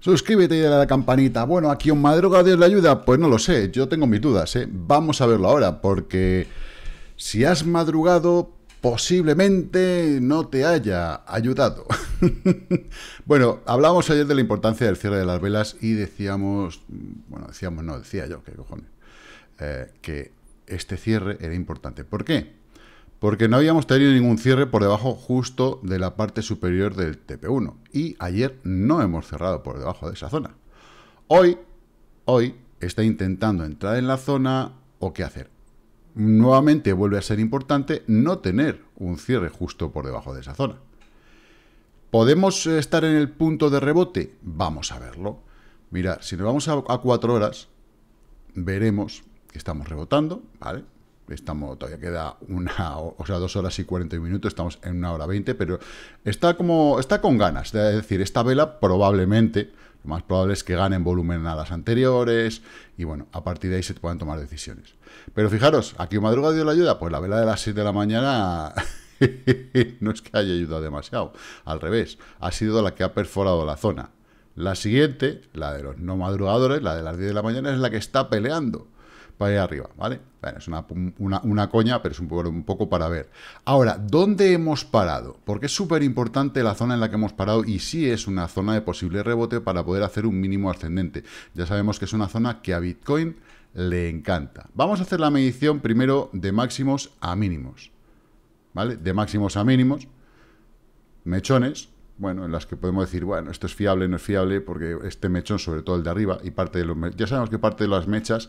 Suscríbete y dale a la campanita. Bueno, aquí quién madruga Dios le ayuda? Pues no lo sé, yo tengo mis dudas, ¿eh? Vamos a verlo ahora, porque si has madrugado, posiblemente no te haya ayudado. bueno, hablamos ayer de la importancia del cierre de las velas y decíamos, bueno, decíamos, no, decía yo, que cojones, eh, que este cierre era importante. ¿Por qué? porque no habíamos tenido ningún cierre por debajo justo de la parte superior del TP1 y ayer no hemos cerrado por debajo de esa zona. Hoy, hoy está intentando entrar en la zona o qué hacer. Nuevamente vuelve a ser importante no tener un cierre justo por debajo de esa zona. ¿Podemos eh, estar en el punto de rebote? Vamos a verlo. Mira, si nos vamos a, cuatro 4 horas, veremos que estamos rebotando, ¿vale? estamos, todavía queda una, o sea, dos horas y y minutos, estamos en una hora 20, pero está como, está con ganas, es decir, esta vela probablemente, lo más probable es que ganen volumen a las anteriores, y bueno, a partir de ahí se puedan tomar decisiones. Pero fijaros, aquí madruga dio la ayuda, pues la vela de las siete de la mañana... no es que haya ayudado demasiado, al revés, ha sido la que ha perforado la zona. La siguiente, la de los no madrugadores, la de las 10 de la mañana, es la que está peleando para allá arriba, ¿vale? Bueno, es una, una, coña, pero es un poco, un poco para ver. Ahora, ¿dónde hemos parado? Porque es súper importante la zona en la que hemos parado y sí es una zona de posible rebote para poder hacer un mínimo ascendente. Ya sabemos que es una zona que a Bitcoin le encanta. Vamos a hacer la medición primero de máximos a mínimos, ¿vale? De máximos a mínimos, mechones, bueno, en las que podemos decir, bueno, esto es fiable, no es fiable, porque este mechón, sobre todo el de arriba, y parte de los ya sabemos que parte de las mechas,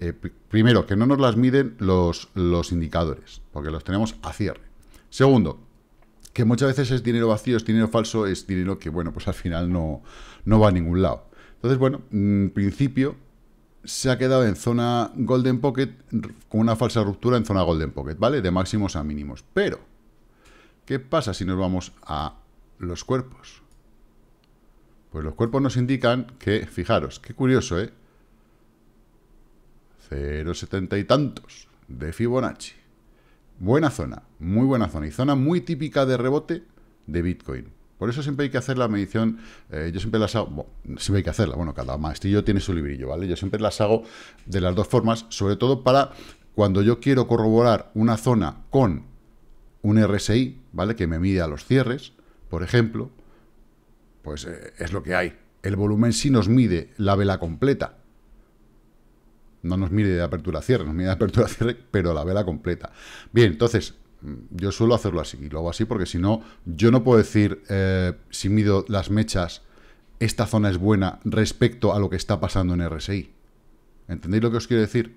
eh, primero, que no nos las miden los, los indicadores, porque los tenemos a cierre. Segundo, que muchas veces es dinero vacío, es dinero falso, es dinero que, bueno, pues al final no, no va a ningún lado. Entonces, bueno, en principio se ha quedado en zona Golden Pocket con una falsa ruptura en zona Golden Pocket, ¿vale? De máximos a mínimos. Pero, ¿qué pasa si nos vamos a los cuerpos? Pues los cuerpos nos indican que, fijaros, qué curioso, ¿eh? 0,70 y tantos de Fibonacci. Buena zona, muy buena zona y zona muy típica de rebote de Bitcoin. Por eso siempre hay que hacer la medición, eh, yo siempre las hago, siempre hay que hacerla, bueno, cada maestrillo tiene su librillo, ¿vale? Yo siempre las hago de las dos formas, sobre todo para cuando yo quiero corroborar una zona con un RSI, ¿vale? Que me mide a los cierres, por ejemplo, pues eh, es lo que hay. El volumen sí nos mide la vela completa. No nos mide de apertura-cierre, nos mide de apertura-cierre, pero la vela completa. Bien, entonces, mm, yo suelo hacerlo así, y lo hago así porque si no, yo no puedo decir, eh, si mido las mechas, esta zona es buena respecto a lo que está pasando en RSI. ¿Entendéis lo que os quiero decir?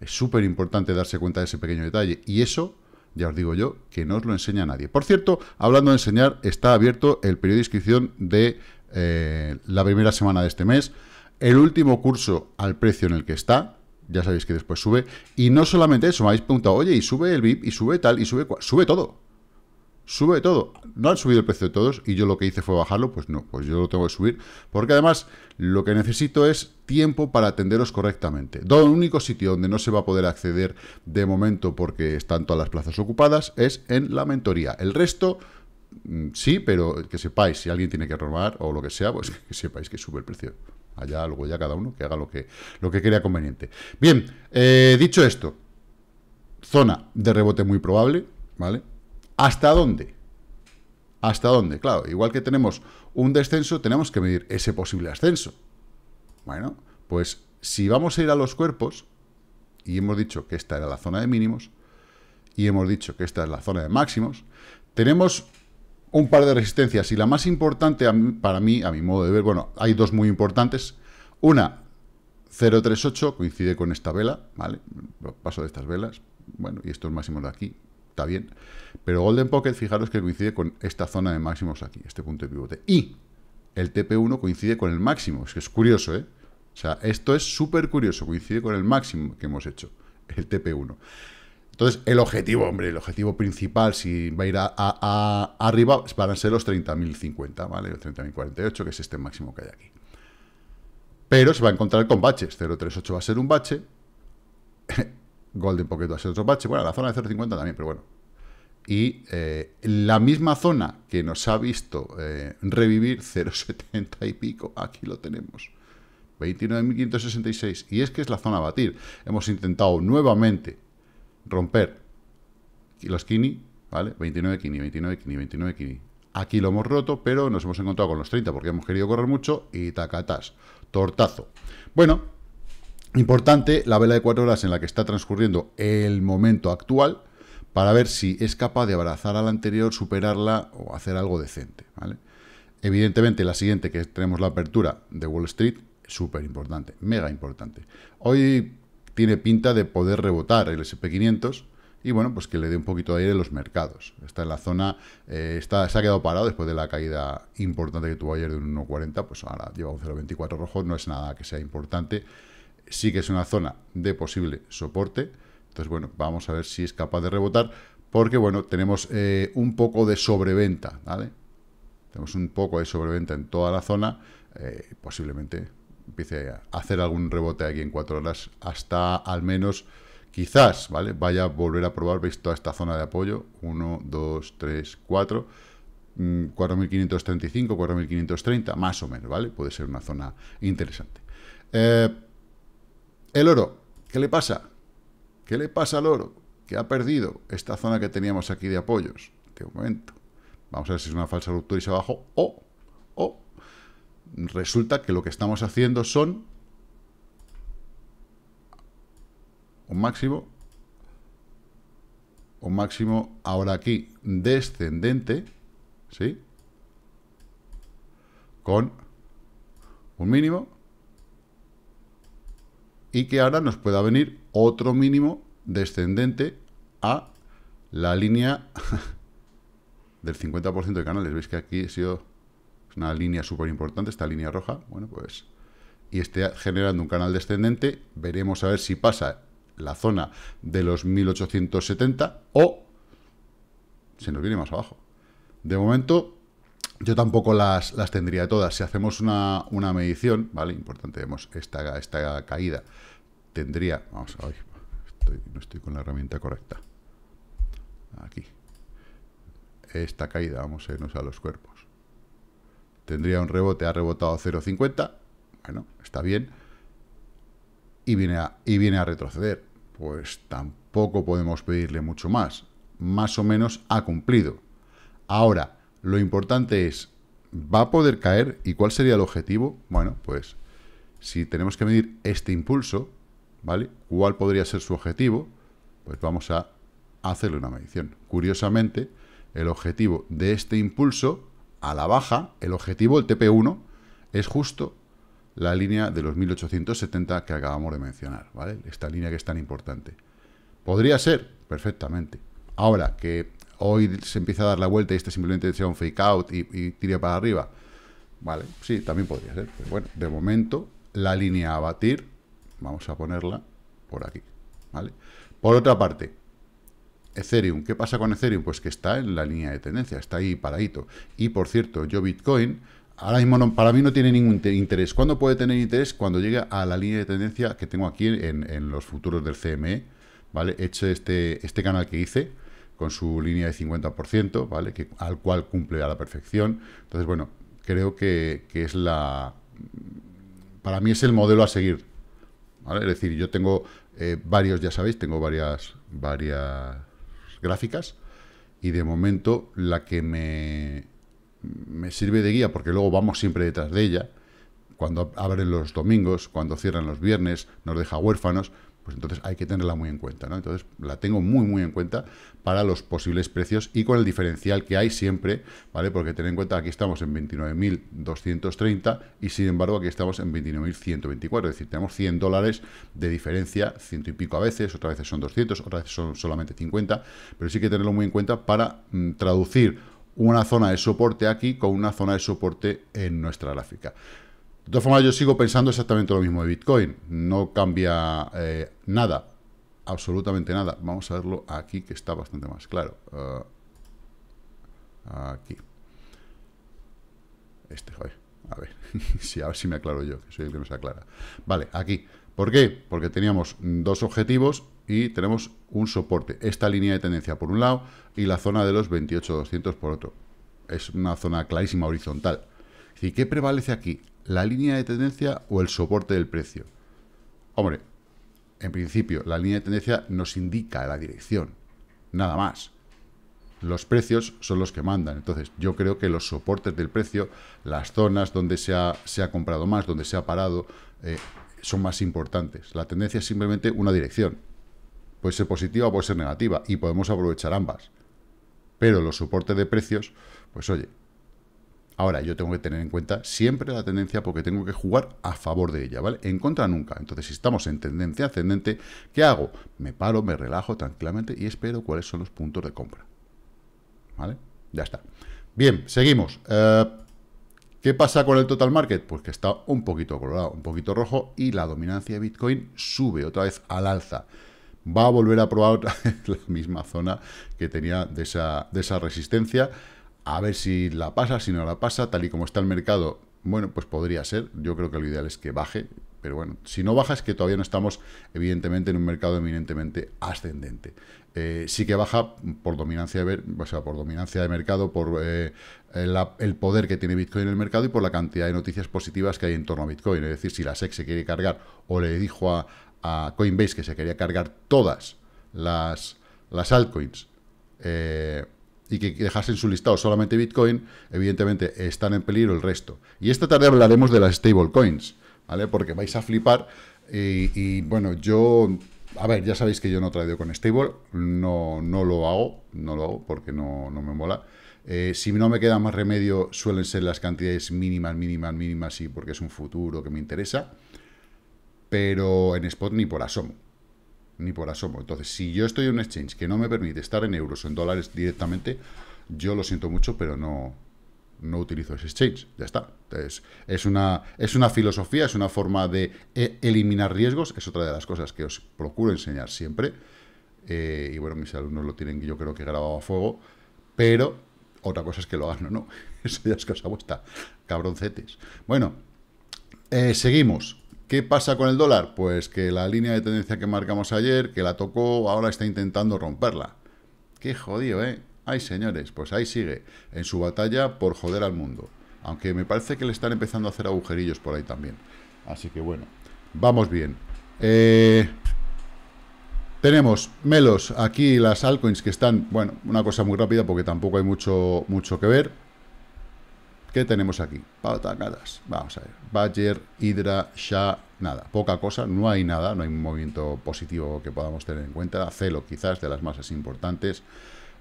Es súper importante darse cuenta de ese pequeño detalle. Y eso ya os digo yo que no os lo enseña nadie. Por cierto, hablando de enseñar, está abierto el periodo de inscripción de eh, la primera semana de este mes, el último curso al precio en el que está, ya sabéis que después sube, y no solamente eso, me habéis preguntado, oye, y sube el VIP, y sube tal, y sube, sube todo, sube todo. No han subido el precio de todos y yo lo que hice fue bajarlo, pues no, pues yo lo tengo que subir. Porque además lo que necesito es tiempo para atenderos correctamente. El único sitio donde no se va a poder acceder de momento porque están todas las plazas ocupadas es en la mentoría. El resto... Mm, sí, pero que sepáis, si alguien tiene que robar o lo que sea, pues que sepáis que sube el precio. Allá luego ya cada uno que haga lo que, lo que crea conveniente. Bien, eh, dicho esto, zona de rebote muy probable, ¿vale? ¿Hasta dónde? ¿Hasta dónde? Claro, igual que tenemos un descenso, tenemos que medir ese posible ascenso. Bueno, pues si vamos a ir a los cuerpos, y hemos dicho que esta era la zona de mínimos, y hemos dicho que esta es la zona de máximos, tenemos un par de resistencias, y la más importante para mí, a mi modo de ver, bueno, hay dos muy importantes. Una, 038, coincide con esta vela, ¿vale? Paso de estas velas, bueno, y estos máximos de aquí, está bien. Pero Golden Pocket, fijaros que coincide con esta zona de máximos aquí, este punto de pivote. Y el TP1 coincide con el máximo, es que es curioso, ¿eh? O sea, esto es súper curioso, coincide con el máximo que hemos hecho, el TP1. Entonces, el objetivo, hombre, el objetivo principal, si va a ir a, arriba, van a ser los 30.050, ¿vale? Los 30.048, que es este máximo que hay aquí. Pero se va a encontrar con baches. 038 va a ser un bache. Golden Pocket a otro bache. Bueno, la zona de 0.50 también, pero bueno. Y eh, la misma zona que nos ha visto eh, revivir 0.70 y pico, aquí lo tenemos. 29.566. Y es que es la zona a batir. Hemos intentado nuevamente romper los Kini, ¿vale? 29 Kini, 29 Kini, 29 Kini. Aquí lo hemos roto, pero nos hemos encontrado con los 30 porque hemos querido correr mucho y tacatas. Tortazo. Bueno, Importante la vela de cuatro horas en la que está transcurriendo el momento actual para ver si es capaz de abrazar a la anterior, superarla o hacer algo decente. Evidentemente la siguiente que tenemos la apertura de Wall Street, súper importante, mega importante. Hoy tiene pinta de poder rebotar el SP500 y bueno, pues que le dé un poquito de aire a los mercados. Está en la zona, eh, está, se ha quedado parado después de la caída importante que tuvo ayer de un 1,40, pues ahora lleva un 0,24 rojo, no es nada que sea importante sí que es una zona de posible soporte. Entonces, bueno, vamos a ver si es capaz de rebotar, porque, bueno, tenemos eh, un poco de sobreventa, ¿vale? Tenemos un poco de sobreventa en toda la zona, eh, posiblemente empiece a hacer algún rebote aquí en cuatro horas, hasta al menos, quizás, ¿vale? Vaya a volver a probar, veis toda esta zona de apoyo, 1, 2, 3, 4... 4.535, 4.530, más o menos, ¿vale? Puede ser una zona interesante. Eh, el oro, ¿qué le pasa? ¿Qué le pasa al oro? Que ha perdido esta zona que teníamos aquí de apoyos. De momento. Vamos a ver si es una falsa ruptura y se abajo. O, o, resulta que lo que estamos haciendo son un máximo, un máximo ahora aquí descendente, ¿sí? Con un mínimo y que ahora nos pueda venir otro mínimo descendente a la línea del 50% de canales. Veis que aquí ha sido una línea súper importante, esta línea roja. Bueno, pues... Y esté generando un canal descendente. Veremos a ver si pasa la zona de los 1870 o se nos viene más abajo. De momento, yo tampoco las, tendría todas. Si hacemos una, medición, ¿vale? Importante, vemos esta, esta caída. Tendría, vamos, a estoy, no estoy con la herramienta correcta. Aquí. Esta caída, vamos a irnos a los cuerpos. Tendría un rebote, ha rebotado 0,50. Bueno, está bien. Y viene, y viene a retroceder. Pues tampoco podemos pedirle mucho más. Más o menos ha cumplido. Ahora, lo importante es, ¿va a poder caer? ¿Y cuál sería el objetivo? Bueno, pues si tenemos que medir este impulso, ¿vale? ¿Cuál podría ser su objetivo? Pues vamos a hacerle una medición. Curiosamente, el objetivo de este impulso a la baja, el objetivo, el TP1, es justo la línea de los 1870 que acabamos de mencionar, ¿vale? Esta línea que es tan importante. Podría ser, perfectamente. Ahora, que hoy se empieza a dar la vuelta y este simplemente sea un fake out y, y para arriba. Vale, sí, también podría ser. Pero bueno, de momento, la línea a batir, vamos a ponerla por aquí. ¿vale? Por otra parte, Ethereum. ¿Qué pasa con Ethereum? Pues que está en la línea de tendencia, está ahí paradito. Y por cierto, yo Bitcoin, ahora mismo para mí no tiene ningún interés. ¿Cuándo puede tener interés? Cuando llegue a la línea de tendencia que tengo aquí en, en los futuros del CME, ¿vale? He hecho este, este canal que hice, con su línea de 50%, ¿vale? Que, al cual cumple a la perfección. Entonces, bueno, creo que, es la... Para mí es el modelo a seguir. Es decir, yo tengo eh, varios, ya sabéis, tengo varias, varias gráficas y de momento la que me, me sirve de guía, porque luego vamos siempre detrás de ella, cuando abren los domingos, cuando cierran los viernes, nos deja huérfanos, pues entonces hay que tenerla muy en cuenta, ¿no? Entonces la tengo muy, muy en cuenta para los posibles precios y con el diferencial que hay siempre, ¿vale? Porque tener en cuenta, aquí estamos en 29.230 y sin embargo aquí estamos en 29.124, es decir, tenemos 100 dólares de diferencia, ciento y pico a veces, otras veces son 200, otras veces son solamente 50, pero sí que tenerlo muy en cuenta para mm, traducir una zona de soporte aquí con una zona de soporte en nuestra gráfica. De todas formas, yo sigo pensando exactamente lo mismo de Bitcoin. No cambia eh, nada, absolutamente nada. Vamos a verlo aquí, que está bastante más claro. Ah, aquí. Este, A ver, si, a ver si me aclaro yo, que soy el que nos aclara. Vale, aquí. ¿Por qué? Porque teníamos dos objetivos y tenemos un soporte. Esta línea de tendencia por un lado y la zona de los 28.200 por otro. Es una zona clarísima horizontal decir, ¿qué prevalece aquí? ¿La línea de tendencia o el soporte del precio? Hombre, en principio, la línea de tendencia nos indica la dirección, nada más. Los precios son los que mandan, entonces yo creo que los soportes del precio, las zonas donde se ha, se ha comprado más, donde se ha parado, eh, son más importantes. La tendencia es simplemente una dirección. Puede ser positiva o puede ser negativa y podemos aprovechar ambas. Pero los soportes de precios, pues oye, Ahora, yo tengo que tener en cuenta siempre la tendencia porque tengo que jugar a favor de ella, ¿vale? En contra nunca. Entonces, si estamos en tendencia ascendente, ¿qué hago? Me paro, me relajo tranquilamente y espero cuáles son los puntos de compra. ¿Vale? Ya está. Bien, seguimos. Eh, ¿Qué pasa con el total market? Pues que está un poquito colorado, un poquito rojo y la dominancia de Bitcoin sube otra vez al alza va a volver a probar otra vez la misma zona que tenía de esa, de esa resistencia. A ver si la pasa, si no la pasa, tal y como está el mercado, bueno, pues podría ser. Yo creo que lo ideal es que baje, pero bueno, si no baja es que todavía no estamos, evidentemente, en un mercado eminentemente ascendente. Eh, sí que baja por dominancia de, o sea, por dominancia de mercado, por eh, el poder que tiene Bitcoin en el mercado y por la cantidad de noticias positivas que hay en torno a Bitcoin. Es decir, si la SEC se quiere cargar o le dijo a, Coinbase que se quería cargar todas las, las altcoins, eh, y que dejasen en su listado solamente Bitcoin, evidentemente están en peligro el resto. Y esta tarde hablaremos de las stablecoins, ¿vale? Porque vais a flipar y, bueno, yo... A ver, ya sabéis que yo no traigo con stable, no, no lo hago, no lo hago porque no, no me mola. Eh, si no me queda más remedio, suelen ser las cantidades mínimas, mínimas, mínimas, y porque es un futuro que me interesa. Pero en spot ni por asomo ni por asomo. Entonces, si yo estoy en un exchange que no me permite estar en euros o en dólares directamente, yo lo siento mucho, pero no, no utilizo ese exchange. Ya está. Entonces, es una, es una filosofía, es una forma de eh, eliminar riesgos. Es otra de las cosas que os procuro enseñar siempre. Eh, y bueno, mis alumnos lo tienen, yo creo que grabado a fuego. Pero otra cosa es que lo hagan o no. Eso ya es cosa vuestra. Cabroncetes. Bueno, eh, seguimos. ¿Qué pasa con el dólar? Pues que la línea de tendencia que marcamos ayer, que la tocó, ahora está intentando romperla. Qué jodido, ¿eh? Ay, señores, pues ahí sigue, en su batalla por joder al mundo. Aunque me parece que le están empezando a hacer agujerillos por ahí también. Así que bueno, vamos bien. Eh, tenemos Melos, aquí las altcoins que están, bueno, una cosa muy rápida porque tampoco hay mucho, mucho que ver. ¿Qué tenemos aquí? Patacadas. Vamos a ver. Badger, Hydra, Sha, nada. Poca cosa, no hay nada, no hay un movimiento positivo que podamos tener en cuenta. Celo quizás de las masas importantes.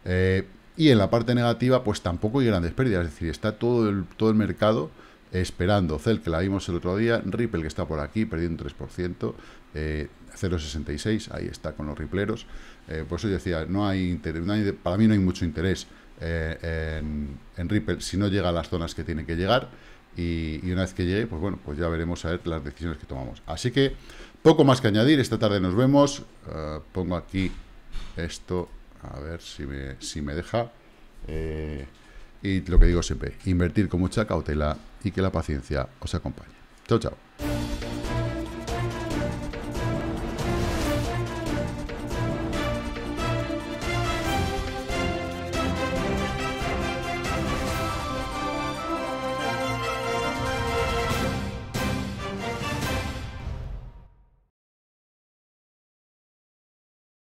Eh, y en la parte negativa, pues tampoco hay grandes pérdidas. Es decir, está todo el, todo el mercado esperando. Cel, que la vimos el otro día. Ripple, que está por aquí, perdiendo un 3%. 0,66, eh, ahí está con los ripleros. Eh, por eso yo decía, no hay interés, para mí no hay mucho interés. Eh, en, Ripple si no llega a las zonas que tiene que llegar. Y, una vez que llegue, pues bueno, pues ya veremos a ver las decisiones que tomamos. Así que poco más que añadir. Esta tarde nos vemos. Eh, pongo aquí esto, a ver si me, si me deja. Eh, y lo que digo siempre, invertir con mucha cautela y que la paciencia os acompañe. Chao, chao.